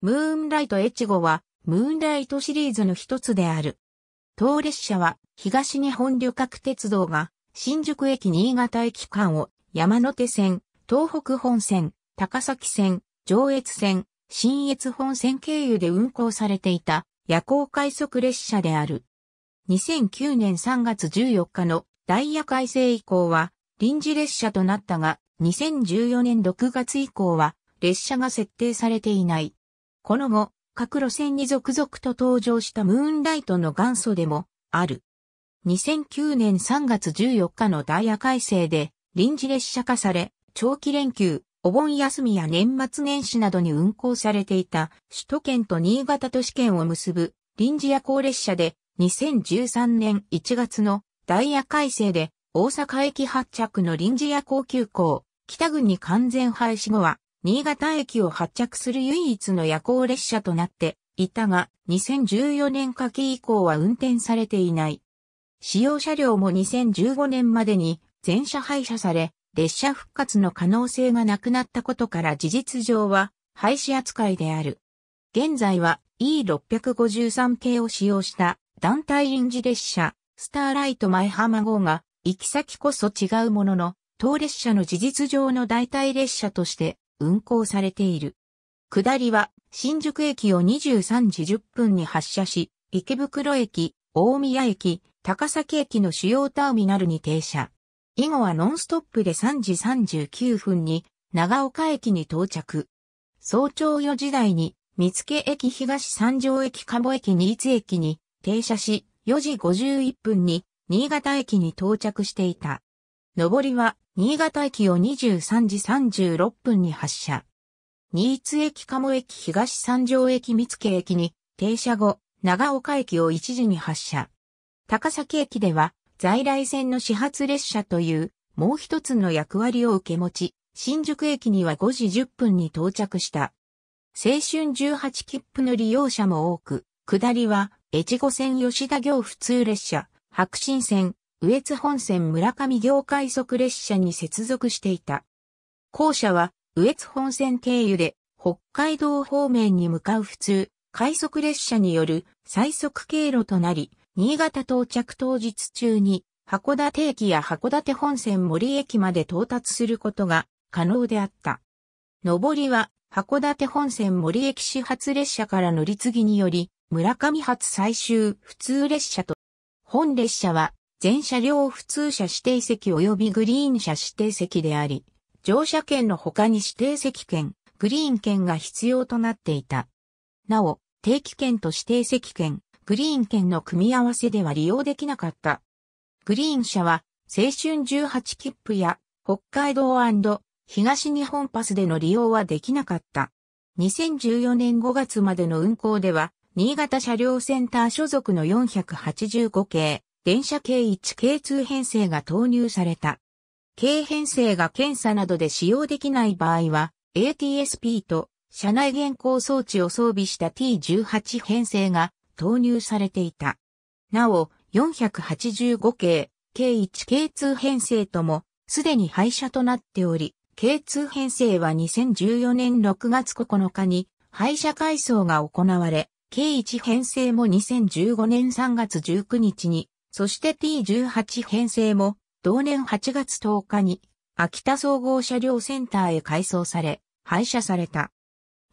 ムーンライト越後は、ムーンライトシリーズの一つである。当列車は、東日本旅客鉄道が、新宿駅新潟駅間を、山手線、東北本線、高崎線、上越線、新越本線経由で運行されていた、夜行快速列車である。2009年3月14日のダイヤ改正以降は臨時列車となったが、2014年6月以降は列車が設定されていない。この後、各路線に続々と登場したムーンライトの元祖でもある。2009年3月14日のダイヤ改正で臨時列車化され、長期連休、お盆休みや年末年始などに運行されていた首都圏と新潟都市圏を結ぶ臨時夜行列車で2013年1月のダイヤ改正で大阪駅発着の臨時夜行急行、北郡に完全廃止後は新潟駅を発着する唯一の夜行列車となっていたが、2014年夏季以降は運転されていない。使用車両も2015年までに全車廃車され、列車復活の可能性がなくなったことから事実上は廃止扱いである。現在は E653 系を使用した団体臨時列車スターライト前浜号が行き先こそ違うものの、当列車の事実上の代替列車として運行されている。下りは、新宿駅を23時10分に発車し、池袋駅、大宮駅、高崎駅の主要ターミナルに停車。以後はノンストップで3時39分に長岡駅に到着。早朝4時台に見家駅東三条駅鴨駅新津駅に停車し、4時51分に新潟駅に到着していた。上りは、新潟駅を23時36分に発車。新津駅鴨駅東三条駅三月駅に停車後、長岡駅を1時に発車。高崎駅では、在来線の始発列車というもう一つの役割を受け持ち、新宿駅には5時10分に到着した。青春18切符の利用者も多く、下りは、越後線吉田行普通列車、白新線、羽越本線村上行快速列車に接続していた。校舎は、羽越本線経由で、北海道方面に向かう普通、快速列車による最速経路となり、新潟到着当日中に、函館駅や函館本線森駅まで到達することが可能であった。上りは、函館本線森駅始発列車から乗り継ぎにより、村上発最終普通列車と、本列車は全車両普通車指定席及びグリーン車指定席であり、乗車券の他に指定席券、グリーン券が必要となっていた。なお、定期券と指定席券、グリーン券の組み合わせでは利用できなかった。グリーン車は、青春18切符や、北海道東日本パスでの利用はできなかった。2014年5月までの運行では、新潟車両センター所属の485系、電車系 1K2 編成が投入された。軽編成が検査などで使用できない場合は、ATSP と車内現行装置を装備した T18 編成が投入されていた。なお、485系、K1、K2 編成とも、すでに廃車となっており、K2 編成は2014年6月9日に廃車改装が行われ、K1 編成も2015年3月19日にそして T18 編成も同年8月10日に秋田総合車両センターへ改装され、廃車された。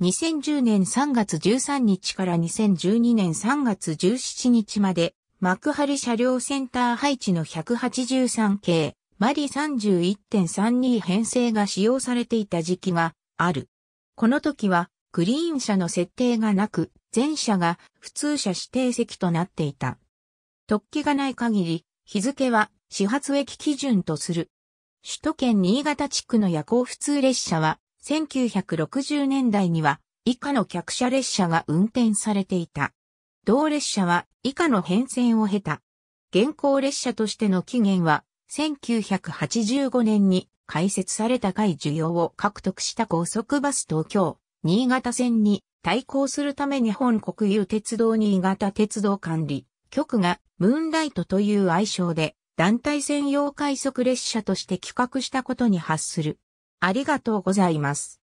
2010年3月13日から2012年3月17日まで、幕張車両センター配置の183系、マリ31.32編成が使用されていた時期がある。この時は、クリーン車の設定がなく、全車が普通車指定席となっていた。特記がない限り、日付は始発駅基準とする。首都圏新潟地区の夜行普通列車は、1960年代には以下の客車列車が運転されていた。同列車は以下の変遷を経た。現行列車としての起源は、1985年に開設された回需要を獲得した高速バス東京、新潟線に対抗するため日本国有鉄道新潟鉄道管理局がムーンライトという愛称で団体専用快速列車として企画したことに発する。ありがとうございます。